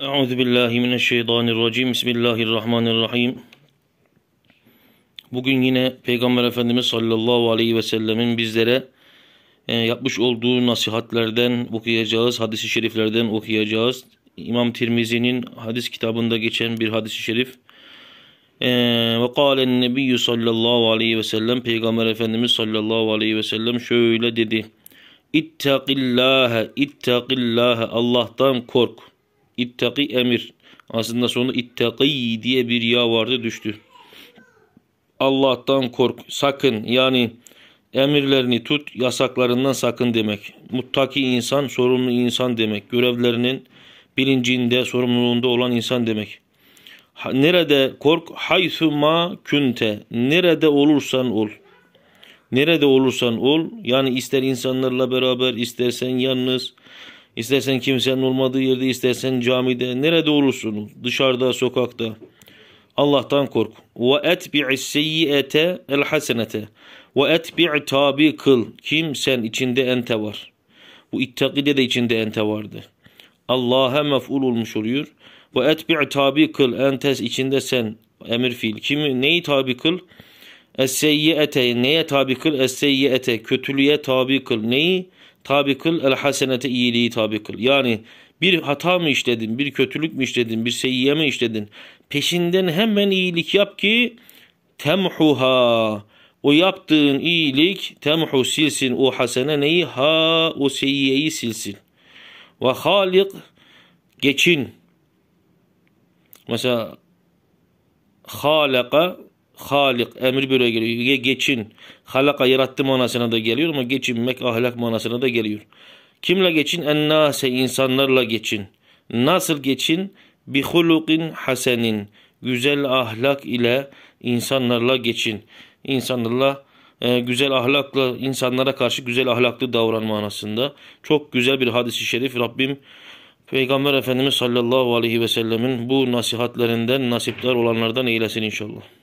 Euzu billahi mineşşeytanirracim. Bismillahirrahmanirrahim. Bugün yine Peygamber Efendimiz sallallahu aleyhi ve sellemin bizlere e, yapmış olduğu nasihatlerden okuyacağız, hadisi şeriflerden okuyacağız. İmam Tirmizi'nin hadis kitabında geçen bir hadisi şerif. E, ve kâlen nebiyyü sallallahu aleyhi ve sellem Peygamber Efendimiz sallallahu aleyhi ve sellem şöyle dedi. İttakillâhe, ittakillâhe Allah'tan kork. İttaki emir. Aslında sonu ittaki diye bir ya vardı düştü. Allah'tan kork, sakın yani emirlerini tut, yasaklarından sakın demek. Muttaki insan, sorumlu insan demek. Görevlerinin bilincinde, sorumluluğunda olan insan demek. Nerede kork? Haythu ma künte. Nerede olursan ol. Nerede olursan ol. Yani ister insanlarla beraber, istersen yalnız, İstersen kimsenin olmadığı yerde, istersen camide, nerede olursun, dışarıda, sokakta. Allah'tan kork. Ve etbi'is seyyi'ete el hasenete. Ve etbi' tabi kıl. Kim sen içinde ente var. Bu ittakide de içinde ente vardı. Allah'a mef'ul olmuş oluyor. Ve etbi' tabi kıl. Entes içinde sen emir fiil. Kimi neyi tabi kıl? Es seyyi'ete neye tabi kıl? Es seyyi'ete kötülüğe tabi kıl. Neyi? Tabi kıl el hasenete iyiliği tabi kıl. Yani bir hata mı işledin, bir kötülük mü işledin, bir seyyiye mi işledin? Peşinden hemen iyilik yap ki temhuha. O yaptığın iyilik temhu silsin o hasene neyi? Ha o seyyiyeyi silsin. Ve halik geçin. Mesela halaka Halik emir böyle geliyor. Geçin. Halaka yarattı manasına da geliyor ama geçinmek ahlak manasına da geliyor. Kimle geçin? Ennase insanlarla geçin. Nasıl geçin? Bi hulukin hasenin. Güzel ahlak ile insanlarla geçin. İnsanlarla e, güzel ahlakla insanlara karşı güzel ahlaklı davran manasında. Çok güzel bir hadisi şerif. Rabbim Peygamber Efendimiz sallallahu aleyhi ve sellemin bu nasihatlerinden nasipler olanlardan eylesin inşallah.